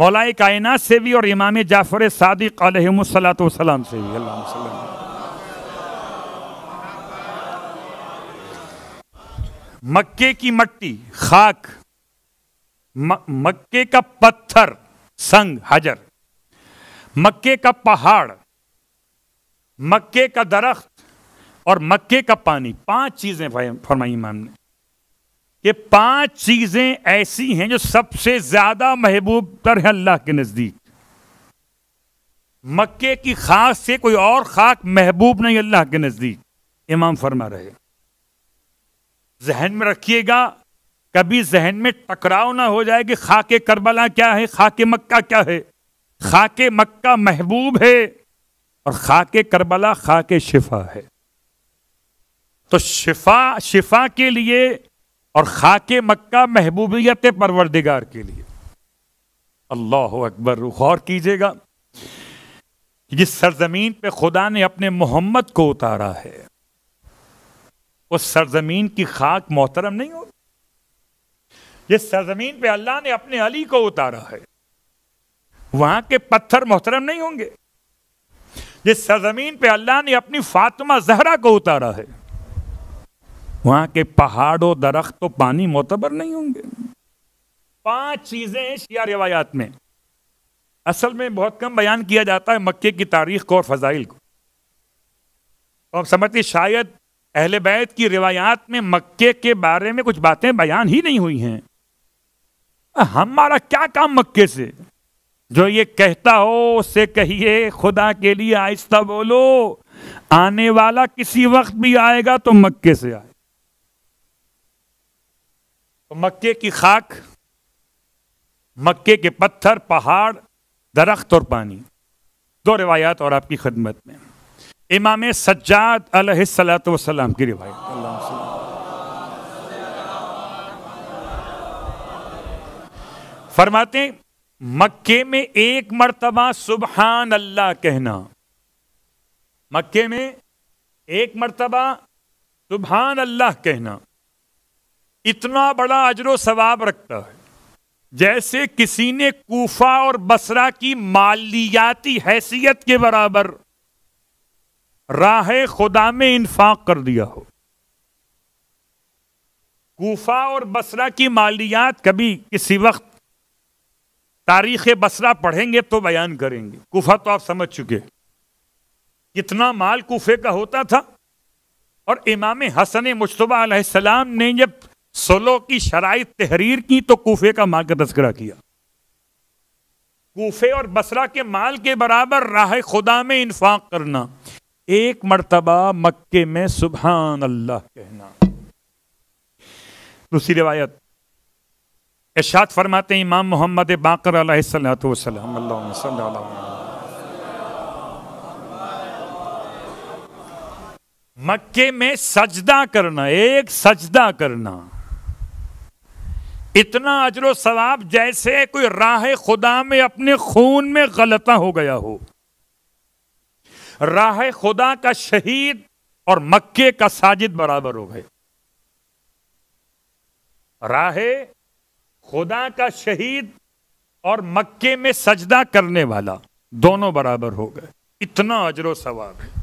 मौलाए कायनात से भी और इमाम जाफ़र सादिक सलाम से भी मक्के की मट्टी खाक मक्के का पत्थर संग हजर मक्के का पहाड़ मक्के का दरख्त और मक्के का पानी पांच चीजें फरमाई इमाम ने ये पांच चीजें ऐसी हैं जो सबसे ज्यादा महबूब तर है अल्लाह के नजदीक मक्के की खास से कोई और खाक महबूब नहीं अल्लाह के नजदीक इमाम फरमा रहे जहन में रखिएगा कभी जहन में टकराव ना हो जाए कि खाके करबला क्या है खाके मक्का क्या है खाके मक्का महबूब है और खाके करबला खाके शिफा है तो शिफा शिफा के लिए और खाके मक्का महबूबियत परवरदिगार के लिए अल्लाह अकबर गौर कीजिएगा जिस सरजमीन पे खुदा ने अपने मोहम्मद को उतारा है उस सरजमीन की खाक मोहतरम नहीं होती जिस सरजमीन पे अल्लाह ने अपने अली को उतारा है वहां के पत्थर मोहतरम नहीं होंगे जिस सरजमीन पे अल्लाह ने अपनी फातिमा जहरा को उतारा है वहां के पहाड़ और दरख्त तो पानी मोतबर नहीं होंगे पांच चीज़ें शिया रिवायात में असल में बहुत कम बयान किया जाता है मक्के की तारीख को और फजाइल को तो समझते शायद अहल बैत की रिवायात में मक्के के बारे में कुछ बातें बयान ही नहीं हुई हैं हमारा क्या काम मक्के से जो ये कहता हो उसे कहिए खुदा के लिए आहिस्ता बोलो आने वाला किसी वक्त भी आएगा तो मक्के से आए तो मक्के की खाक मक्के के पत्थर पहाड़ दरख्त और पानी दो रिवायात और आपकी खदमत में इमाम सज्जाद अलत की रिवायत फरमाते मक्के में एक मरतबा सुबहान अल्लाह कहना मक्के में एक मरतबा सुबहान अल्लाह कहना इतना बड़ा अजरो सवाब रखता है जैसे किसी ने कूफा और बसरा की मालियाती हैसियत के बराबर राह खुदा में इन्फाक कर दिया हो कूफा और बसरा की मालियात कभी किसी वक्त तारीख बसरा पढ़ेंगे तो बयान करेंगे कूफा तो आप समझ चुके कितना माल कूफे का होता था और इमाम हसन मुशतबा सलाम ने जब सोलो की शराइ तहरीर की तो कोफे का माल का तस्करा किया कोफे और बसरा के माल के बराबर राह खुदा में इन्फाक करना एक मरतबा मक्के में सुबहान अल्लाह कहना दूसरी रिवायत इर्शाद फरमाते इमाम मोहम्मद बाकर मक्के में सजदा करना एक सजदा करना इतना अजर सवाब जैसे कोई राह खुदा में अपने खून में गलता हो गया हो राह खुदा का शहीद और मक्के का साजिद बराबर हो गए राह खुदा का शहीद और मक्के में सजदा करने वाला दोनों बराबर हो गए इतना अजरों सवाब है